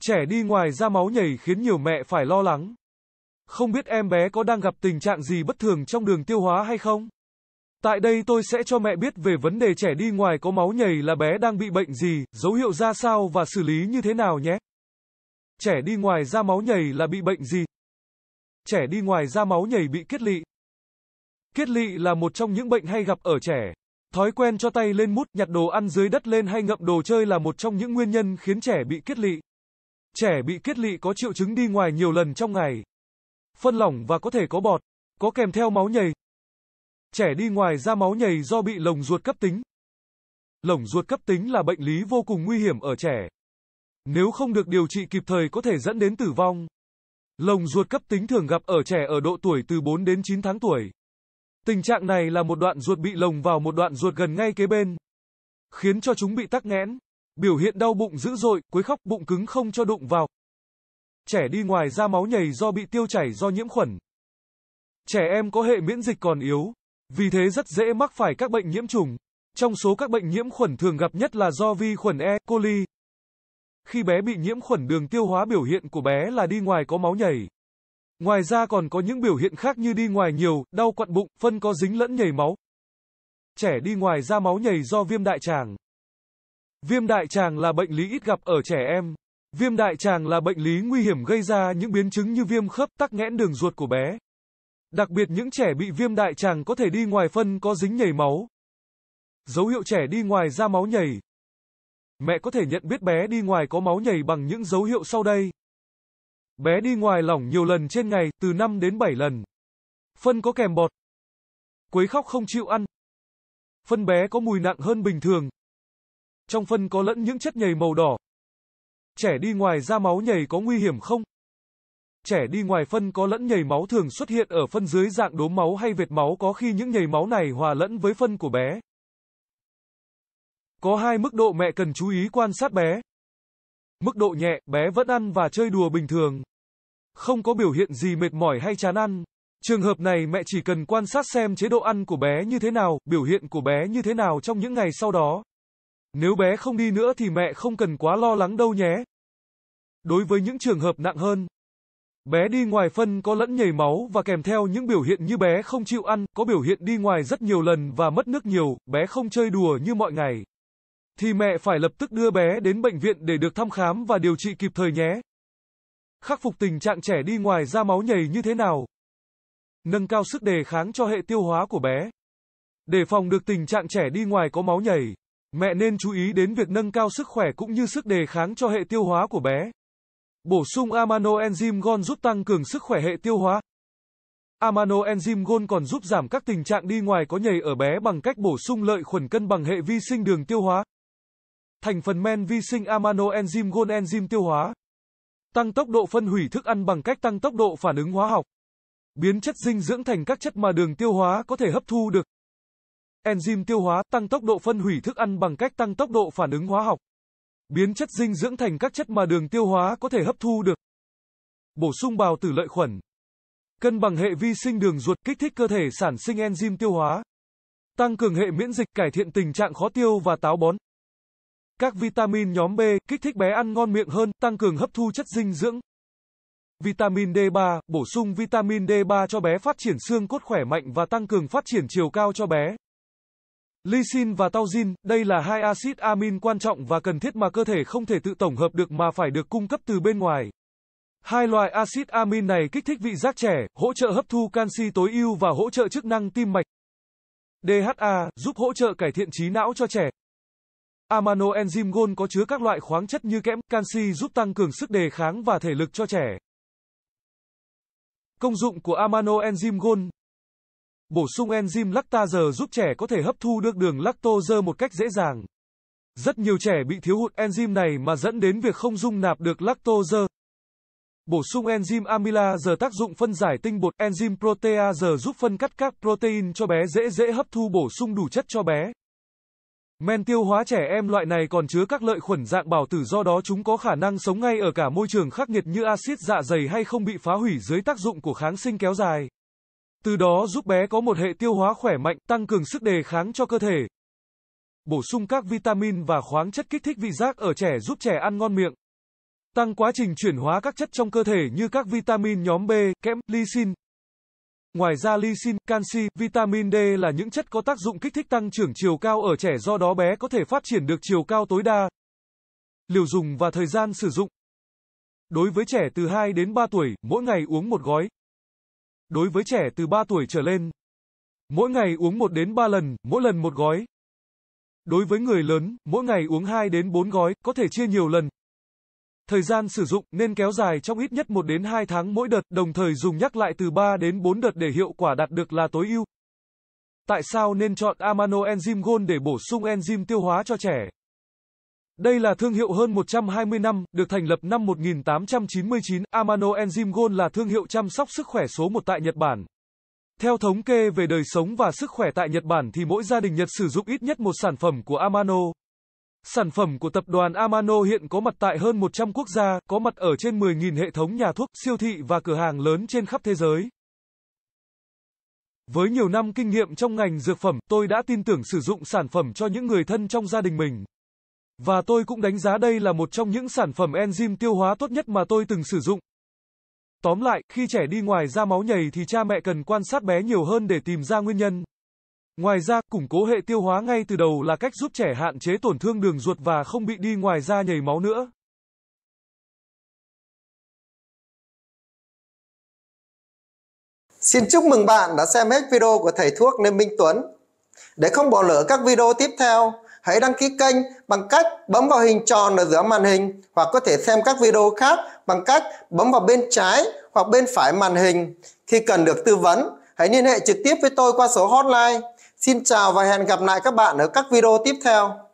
Trẻ đi ngoài ra máu nhảy khiến nhiều mẹ phải lo lắng. Không biết em bé có đang gặp tình trạng gì bất thường trong đường tiêu hóa hay không? Tại đây tôi sẽ cho mẹ biết về vấn đề trẻ đi ngoài có máu nhầy là bé đang bị bệnh gì, dấu hiệu ra sao và xử lý như thế nào nhé. Trẻ đi ngoài ra máu nhầy là bị bệnh gì? Trẻ đi ngoài ra máu nhầy bị kết lị, Kiết lỵ là một trong những bệnh hay gặp ở trẻ. Thói quen cho tay lên mút, nhặt đồ ăn dưới đất lên hay ngậm đồ chơi là một trong những nguyên nhân khiến trẻ bị kiết lỵ. Trẻ bị kiết lỵ có triệu chứng đi ngoài nhiều lần trong ngày. Phân lỏng và có thể có bọt, có kèm theo máu nhầy. Trẻ đi ngoài ra máu nhầy do bị lồng ruột cấp tính. Lồng ruột cấp tính là bệnh lý vô cùng nguy hiểm ở trẻ. Nếu không được điều trị kịp thời có thể dẫn đến tử vong. Lồng ruột cấp tính thường gặp ở trẻ ở độ tuổi từ 4 đến 9 tháng tuổi. Tình trạng này là một đoạn ruột bị lồng vào một đoạn ruột gần ngay kế bên, khiến cho chúng bị tắc nghẽn, biểu hiện đau bụng dữ dội, quấy khóc, bụng cứng không cho đụng vào. Trẻ đi ngoài ra máu nhầy do bị tiêu chảy do nhiễm khuẩn. Trẻ em có hệ miễn dịch còn yếu, vì thế rất dễ mắc phải các bệnh nhiễm trùng. Trong số các bệnh nhiễm khuẩn thường gặp nhất là do vi khuẩn E. coli. Khi bé bị nhiễm khuẩn đường tiêu hóa biểu hiện của bé là đi ngoài có máu nhầy. Ngoài ra còn có những biểu hiện khác như đi ngoài nhiều, đau quặn bụng, phân có dính lẫn nhầy máu. Trẻ đi ngoài ra máu nhầy do viêm đại tràng. Viêm đại tràng là bệnh lý ít gặp ở trẻ em. Viêm đại tràng là bệnh lý nguy hiểm gây ra những biến chứng như viêm khớp, tắc nghẽn đường ruột của bé. Đặc biệt những trẻ bị viêm đại tràng có thể đi ngoài phân có dính nhầy máu. Dấu hiệu trẻ đi ngoài ra máu nhầy. Mẹ có thể nhận biết bé đi ngoài có máu nhầy bằng những dấu hiệu sau đây. Bé đi ngoài lỏng nhiều lần trên ngày, từ 5 đến 7 lần. Phân có kèm bọt. Quấy khóc không chịu ăn. Phân bé có mùi nặng hơn bình thường. Trong phân có lẫn những chất nhầy màu đỏ. Trẻ đi ngoài ra máu nhầy có nguy hiểm không? Trẻ đi ngoài phân có lẫn nhầy máu thường xuất hiện ở phân dưới dạng đốm máu hay vệt máu có khi những nhầy máu này hòa lẫn với phân của bé. Có hai mức độ mẹ cần chú ý quan sát bé. Mức độ nhẹ, bé vẫn ăn và chơi đùa bình thường không có biểu hiện gì mệt mỏi hay chán ăn. Trường hợp này mẹ chỉ cần quan sát xem chế độ ăn của bé như thế nào, biểu hiện của bé như thế nào trong những ngày sau đó. Nếu bé không đi nữa thì mẹ không cần quá lo lắng đâu nhé. Đối với những trường hợp nặng hơn, bé đi ngoài phân có lẫn nhầy máu và kèm theo những biểu hiện như bé không chịu ăn, có biểu hiện đi ngoài rất nhiều lần và mất nước nhiều, bé không chơi đùa như mọi ngày. Thì mẹ phải lập tức đưa bé đến bệnh viện để được thăm khám và điều trị kịp thời nhé khắc phục tình trạng trẻ đi ngoài ra máu nhầy như thế nào. Nâng cao sức đề kháng cho hệ tiêu hóa của bé. Để phòng được tình trạng trẻ đi ngoài có máu nhầy, mẹ nên chú ý đến việc nâng cao sức khỏe cũng như sức đề kháng cho hệ tiêu hóa của bé. Bổ sung amano enzyme gon giúp tăng cường sức khỏe hệ tiêu hóa. Amano enzyme gon còn giúp giảm các tình trạng đi ngoài có nhầy ở bé bằng cách bổ sung lợi khuẩn cân bằng hệ vi sinh đường tiêu hóa. Thành phần men vi sinh amano enzyme gon enzyme tiêu hóa tăng tốc độ phân hủy thức ăn bằng cách tăng tốc độ phản ứng hóa học, biến chất dinh dưỡng thành các chất mà đường tiêu hóa có thể hấp thu được. Enzyme tiêu hóa tăng tốc độ phân hủy thức ăn bằng cách tăng tốc độ phản ứng hóa học, biến chất dinh dưỡng thành các chất mà đường tiêu hóa có thể hấp thu được. Bổ sung bào tử lợi khuẩn, cân bằng hệ vi sinh đường ruột kích thích cơ thể sản sinh enzyme tiêu hóa, tăng cường hệ miễn dịch cải thiện tình trạng khó tiêu và táo bón. Các vitamin nhóm B kích thích bé ăn ngon miệng hơn, tăng cường hấp thu chất dinh dưỡng. Vitamin D3 bổ sung vitamin D3 cho bé phát triển xương cốt khỏe mạnh và tăng cường phát triển chiều cao cho bé. Lysine và taurin, đây là hai axit amin quan trọng và cần thiết mà cơ thể không thể tự tổng hợp được mà phải được cung cấp từ bên ngoài. Hai loại axit amin này kích thích vị giác trẻ, hỗ trợ hấp thu canxi tối ưu và hỗ trợ chức năng tim mạch. DHA giúp hỗ trợ cải thiện trí não cho trẻ. Amano Enzyme Gold có chứa các loại khoáng chất như kẽm, canxi giúp tăng cường sức đề kháng và thể lực cho trẻ. Công dụng của Amano Enzyme Gold Bổ sung enzyme lactase giúp trẻ có thể hấp thu được đường lactose một cách dễ dàng. Rất nhiều trẻ bị thiếu hụt enzyme này mà dẫn đến việc không dung nạp được lactose. Bổ sung enzyme amylase tác dụng phân giải tinh bột, enzyme protease giúp phân cắt các protein cho bé dễ dễ hấp thu bổ sung đủ chất cho bé. Men tiêu hóa trẻ em loại này còn chứa các lợi khuẩn dạng bào tử do đó chúng có khả năng sống ngay ở cả môi trường khắc nghiệt như axit dạ dày hay không bị phá hủy dưới tác dụng của kháng sinh kéo dài. Từ đó giúp bé có một hệ tiêu hóa khỏe mạnh, tăng cường sức đề kháng cho cơ thể. Bổ sung các vitamin và khoáng chất kích thích vị giác ở trẻ giúp trẻ ăn ngon miệng. Tăng quá trình chuyển hóa các chất trong cơ thể như các vitamin nhóm B, kẽm, lysine. Ngoài ra lysine, canxi, vitamin D là những chất có tác dụng kích thích tăng trưởng chiều cao ở trẻ do đó bé có thể phát triển được chiều cao tối đa. Liều dùng và thời gian sử dụng. Đối với trẻ từ 2 đến 3 tuổi, mỗi ngày uống một gói. Đối với trẻ từ 3 tuổi trở lên, mỗi ngày uống 1 đến 3 lần, mỗi lần một gói. Đối với người lớn, mỗi ngày uống 2 đến 4 gói, có thể chia nhiều lần. Thời gian sử dụng nên kéo dài trong ít nhất 1 đến 2 tháng mỗi đợt, đồng thời dùng nhắc lại từ 3 đến 4 đợt để hiệu quả đạt được là tối ưu. Tại sao nên chọn Amano Enzyme Gold để bổ sung enzyme tiêu hóa cho trẻ? Đây là thương hiệu hơn 120 năm, được thành lập năm 1899. Amano Enzyme Gold là thương hiệu chăm sóc sức khỏe số 1 tại Nhật Bản. Theo thống kê về đời sống và sức khỏe tại Nhật Bản thì mỗi gia đình Nhật sử dụng ít nhất một sản phẩm của Amano. Sản phẩm của tập đoàn Amano hiện có mặt tại hơn 100 quốc gia, có mặt ở trên 10.000 hệ thống nhà thuốc, siêu thị và cửa hàng lớn trên khắp thế giới. Với nhiều năm kinh nghiệm trong ngành dược phẩm, tôi đã tin tưởng sử dụng sản phẩm cho những người thân trong gia đình mình. Và tôi cũng đánh giá đây là một trong những sản phẩm enzyme tiêu hóa tốt nhất mà tôi từng sử dụng. Tóm lại, khi trẻ đi ngoài ra máu nhầy thì cha mẹ cần quan sát bé nhiều hơn để tìm ra nguyên nhân. Ngoài ra, củng cố hệ tiêu hóa ngay từ đầu là cách giúp trẻ hạn chế tổn thương đường ruột và không bị đi ngoài ra nhảy máu nữa. Xin chúc mừng bạn đã xem hết video của thầy thuốc Lê Minh Tuấn. Để không bỏ lỡ các video tiếp theo, hãy đăng ký kênh bằng cách bấm vào hình tròn ở giữa màn hình hoặc có thể xem các video khác bằng cách bấm vào bên trái hoặc bên phải màn hình. Khi cần được tư vấn, hãy liên hệ trực tiếp với tôi qua số hotline Xin chào và hẹn gặp lại các bạn ở các video tiếp theo.